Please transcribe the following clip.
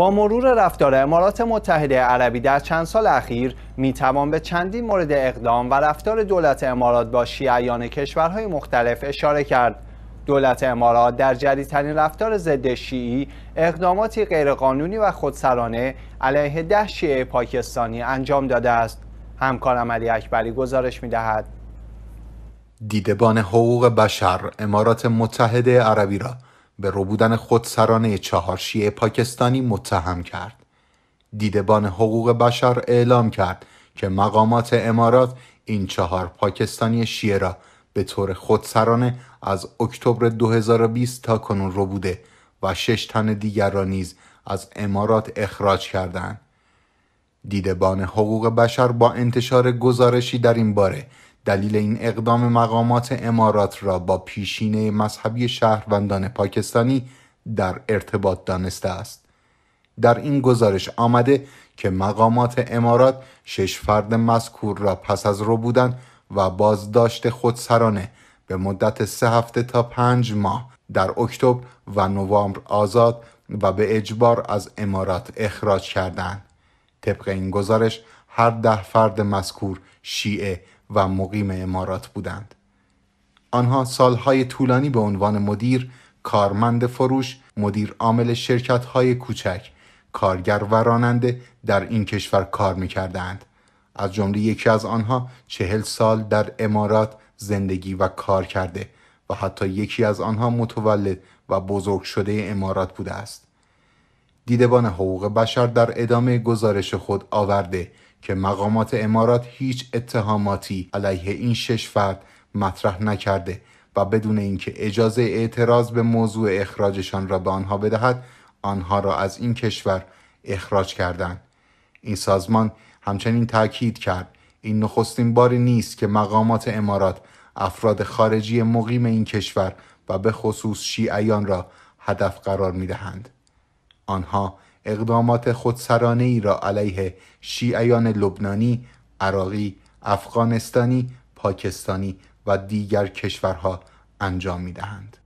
با مرور رفتار امارات متحده عربی در چند سال اخیر می توان به چندین مورد اقدام و رفتار دولت امارات با شیعیان کشورهای مختلف اشاره کرد دولت امارات در جدیدترین رفتار ضد شیعی اقداماتی غیرقانونی و خودسرانه علیه ده شیعه پاکستانی انجام داده است همکارم علی اکبری گزارش میدهد دیدبان حقوق بشر امارات متحده عربی را به ربودن خودسرانه شیعه پاکستانی متهم کرد. دیدبان حقوق بشر اعلام کرد که مقامات امارات این چهار پاکستانی شیعه را به طور خودسرانه از اکتبر 2020 تا کنون ربوده و شش تن دیگر را نیز از امارات اخراج کردند. دیدبان حقوق بشر با انتشار گزارشی در این باره دلیل این اقدام مقامات امارات را با پیشینه مذهبی شهروندان پاکستانی در ارتباط دانسته است در این گزارش آمده که مقامات امارات شش فرد مذکور را پس از رو بودن و بازداشت خودسرانه به مدت سه هفته تا پنج ماه در اکتبر و نوامبر آزاد و به اجبار از امارات اخراج کردند. طبق این گزارش هر ده فرد مذکور شیعه و مقیم امارات بودند. آنها سالهای طولانی به عنوان مدیر، کارمند فروش، مدیر عامل های کوچک، کارگر و راننده در این کشور کار می‌کردند. از جمله یکی از آنها چهل سال در امارات زندگی و کار کرده و حتی یکی از آنها متولد و بزرگ شده امارات بوده است. دیدبان حقوق بشر در ادامه گزارش خود آورده که مقامات امارات هیچ اتهاماتی علیه این شش فرد مطرح نکرده و بدون اینکه اجازه اعتراض به موضوع اخراجشان را به آنها بدهد آنها را از این کشور اخراج کردند این سازمان همچنین تاکید کرد این نخستین باری نیست که مقامات امارات افراد خارجی مقیم این کشور و به خصوص شیعیان را هدف قرار می دهند. آنها اقدامات خودسرانه ای را علیه شیعیان لبنانی، عراقی، افغانستانی، پاکستانی و دیگر کشورها انجام می دهند.